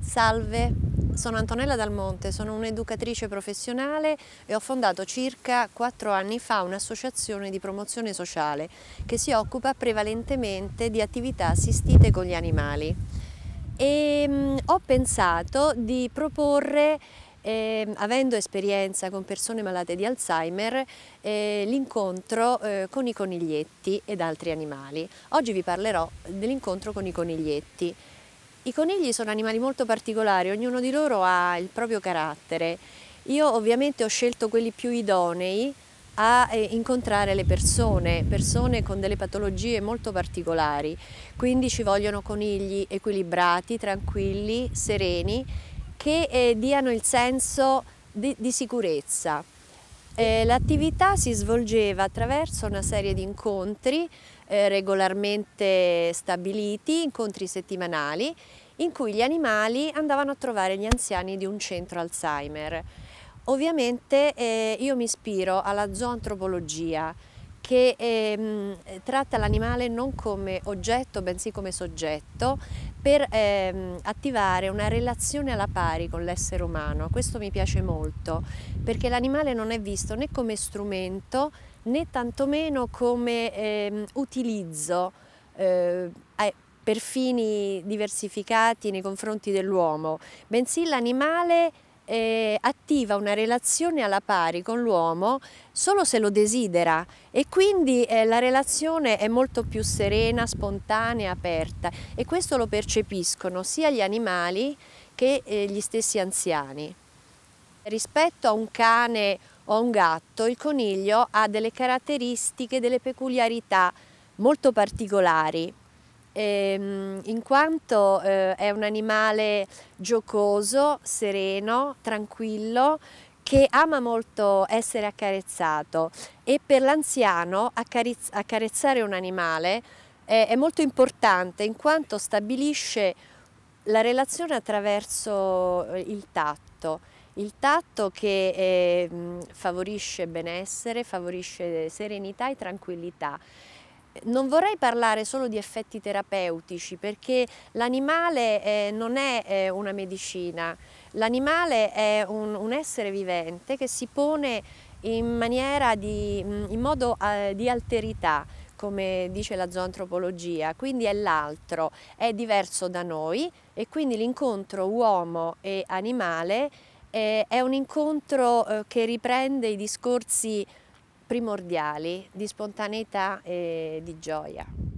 Salve, sono Antonella Dalmonte, sono un'educatrice professionale e ho fondato circa quattro anni fa un'associazione di promozione sociale che si occupa prevalentemente di attività assistite con gli animali. E, mh, mm, ho pensato di proporre eh, avendo esperienza con persone malate di Alzheimer, eh, l'incontro eh, con i coniglietti ed altri animali. Oggi vi parlerò dell'incontro con i coniglietti. I conigli sono animali molto particolari, ognuno di loro ha il proprio carattere. Io ovviamente ho scelto quelli più idonei a eh, incontrare le persone, persone con delle patologie molto particolari, quindi ci vogliono conigli equilibrati, tranquilli, sereni che eh, diano il senso di, di sicurezza. Eh, l'attività si svolgeva attraverso una serie di incontri eh, regolarmente stabiliti, incontri settimanali, in cui gli animali andavano a trovare gli anziani di un centro Alzheimer. Ovviamente eh, io mi ispiro alla zoantropologia, che ehm, tratta l'animale non come oggetto bensì come soggetto per ehm, attivare una relazione alla pari con l'essere umano. Questo mi piace molto perché l'animale non è visto né come strumento né tantomeno come ehm, utilizzo eh, per fini diversificati nei confronti dell'uomo, bensì l'animale eh, attiva una relazione alla pari con l'uomo solo se lo desidera e quindi eh, la relazione è molto più serena, spontanea, aperta e questo lo percepiscono sia gli animali che eh, gli stessi anziani. Rispetto a un cane o a un gatto, il coniglio ha delle caratteristiche, delle peculiarità molto particolari ehm, in quanto eh, è un animale giocoso, sereno, tranquillo, che ama molto essere accarezzato e per l'anziano accarezz accarezzare un animale è, eh, è molto importante in quanto stabilisce la relazione attraverso eh, il tatto, il tatto che eh, favorisce benessere, favorisce serenità e tranquillità. Non vorrei parlare solo di effetti terapeutici perché l'animale eh, non è eh, una medicina, l'animale è un, un, essere vivente che si pone in, maniera di, in modo eh, di alterità, come dice la zoantropologia, quindi è l'altro, è diverso da noi e quindi l'incontro uomo e animale eh, è un incontro eh, che riprende i discorsi primordiali di spontaneità e di gioia.